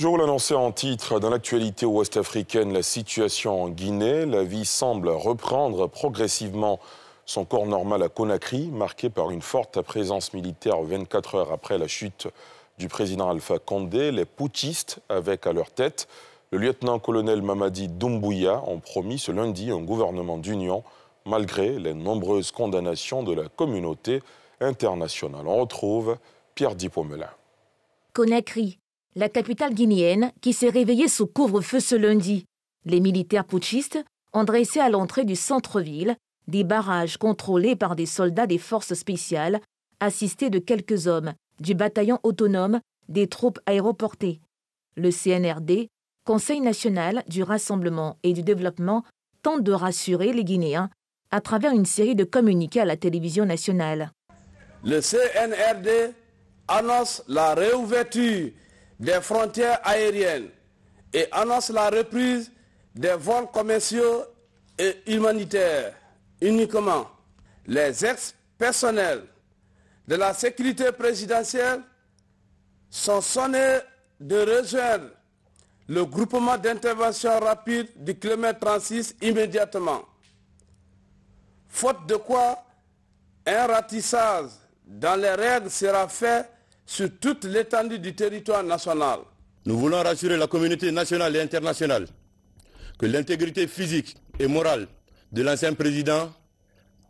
Je vous l'annonçais en titre, dans l'actualité ouest-africaine, la situation en Guinée, la vie semble reprendre progressivement son corps normal à Conakry, marqué par une forte présence militaire 24 heures après la chute du président Alpha Condé. Les putschistes, avec à leur tête le lieutenant-colonel Mamadi Doumbouya, ont promis ce lundi un gouvernement d'union, malgré les nombreuses condamnations de la communauté internationale. On retrouve Pierre Dipomelin. Conakry, la capitale guinéenne, qui s'est réveillée sous couvre-feu ce lundi. Les militaires putschistes ont dressé à l'entrée du centre-ville des barrages contrôlés par des soldats des forces spéciales, assistés de quelques hommes du bataillon autonome des troupes aéroportées. Le CNRD, Conseil national du rassemblement et du développement, tente de rassurer les Guinéens à travers une série de communiqués à la télévision nationale. Le CNRD annonce la réouverture des frontières aériennes et annonce la reprise des vols commerciaux et humanitaires uniquement. Les ex-personnels de la sécurité présidentielle sont sonnés de rejoindre le groupement d'intervention rapide du kilomètre 36 immédiatement. Faute de quoi, un ratissage dans les règles sera fait sur toute l'étendue du territoire national. Nous voulons rassurer la communauté nationale et internationale que l'intégrité physique et morale de l'ancien président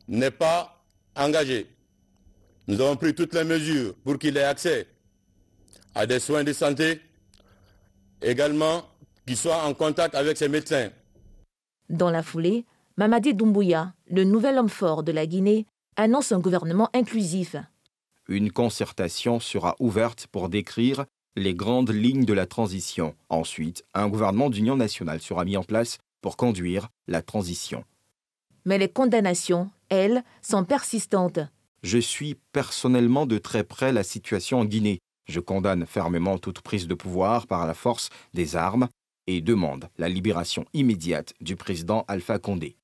n'est pas engagée. Nous avons pris toutes les mesures pour qu'il ait accès à des soins de santé, également qu'il soit en contact avec ses médecins. Dans la foulée, Mamadi Doumbouya, le nouvel homme fort de la Guinée, annonce un gouvernement inclusif une concertation sera ouverte pour décrire les grandes lignes de la transition. Ensuite, un gouvernement d'union nationale sera mis en place pour conduire la transition. Mais les condamnations, elles, sont persistantes. Je suis personnellement de très près la situation en Guinée. Je condamne fermement toute prise de pouvoir par la force des armes et demande la libération immédiate du président Alpha Condé.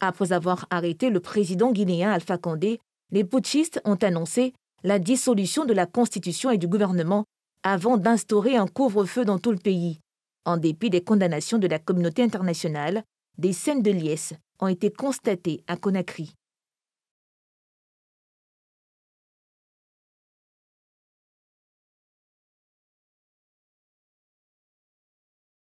Après avoir arrêté le président guinéen Alpha Condé, les putschistes ont annoncé la dissolution de la Constitution et du gouvernement avant d'instaurer un couvre-feu dans tout le pays. En dépit des condamnations de la communauté internationale, des scènes de liesse ont été constatées à Conakry.